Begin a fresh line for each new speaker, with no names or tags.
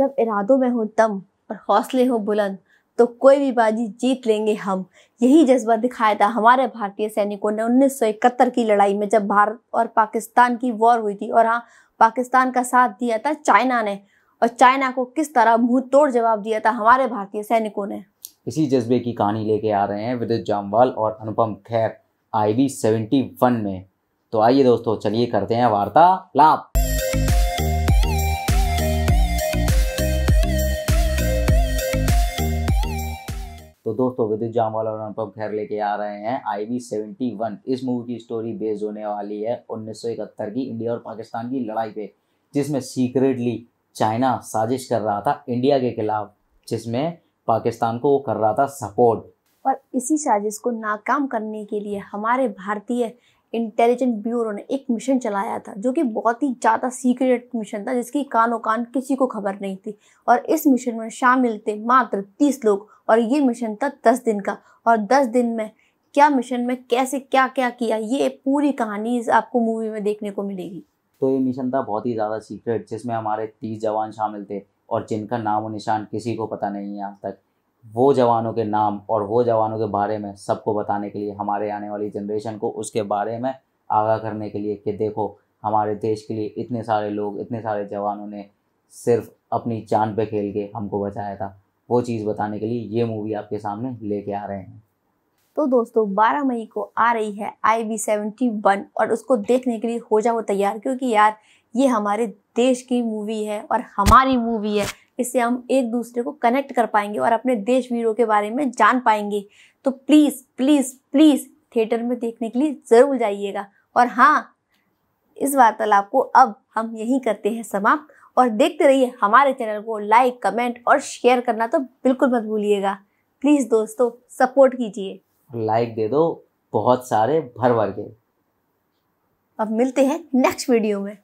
जब इरादों में हो दम और हौसले हो बुलंद तो कोई भी बाजी जीत लेंगे हम यही जज्बा दिखाया था हमारे भारतीय सैनिकों ने इकहत्तर की लड़ाई में जब भारत और पाकिस्तान की वॉर हुई थी और हाँ पाकिस्तान का साथ दिया था चाइना ने और चाइना को किस तरह मुंह तोड़ जवाब दिया था हमारे भारतीय सैनिकों ने
इसी जज्बे की कहानी लेके आ रहे हैं विद्युत जामवाल और अनुपम खैर आई वी सेवेंटी वन में तो आइए दोस्तों चलिए करते हैं वार्ता लाभ तो दोस्तों विद्युत जामवाला और अनुपम खैर लेके आ रहे हैं आई वी सेवेंटी वन इस मूवी की स्टोरी बेस्ड होने वाली है उन्नीस की इंडिया और पाकिस्तान की लड़ाई पे जिसमें सीक्रेटली चाइना साजिश कर रहा था इंडिया के खिलाफ जिसमें पाकिस्तान को वो कर रहा था सपोर्ट
और इसी साजिश को नाकाम करने के लिए हमारे भारतीय इंटेलिजेंट ब्यूरो ने एक मिशन चलाया था जो कि बहुत ही ज़्यादा सीक्रेट मिशन था जिसकी कानो कान किसी को खबर नहीं थी और इस मिशन में शामिल थे मात्र तीस लोग और ये मिशन था दस दिन का और दस दिन में क्या मिशन में कैसे क्या क्या किया ये पूरी कहानी आपको मूवी में देखने को मिलेगी
तो ये मिशन था बहुत ही ज़्यादा सीक्रेट जिसमें हमारे तीस जवान शामिल थे और जिनका नाम और निशान किसी को पता नहीं है आज तक वो जवानों के नाम और वो जवानों के बारे में सबको बताने के लिए हमारे आने वाली जनरेशन को उसके बारे में आगाह करने के लिए कि देखो हमारे देश के लिए इतने सारे लोग इतने सारे जवानों ने सिर्फ अपनी चांद पे खेल के हमको बचाया था वो चीज़ बताने के लिए ये मूवी आपके सामने लेके आ रहे हैं
तो दोस्तों 12 मई को आ रही है आई बी सेवेंटी वन और उसको देखने के लिए हो जाओ तैयार क्योंकि यार ये हमारे देश की मूवी है और हमारी मूवी है इससे हम एक दूसरे को कनेक्ट कर पाएंगे और अपने देश वीरों के बारे में जान पाएंगे तो प्लीज़ प्लीज़ प्लीज़ थिएटर में देखने के लिए ज़रूर जाइएगा और हाँ इस वार्तालाप को अब हम यहीं करते हैं समाप्त और देखते रहिए हमारे चैनल को लाइक कमेंट और शेयर करना तो बिल्कुल मत भूलिएगा प्लीज़ दोस्तों सपोर्ट कीजिए
लाइक दे दो बहुत सारे भर भर के
अब मिलते हैं नेक्स्ट वीडियो में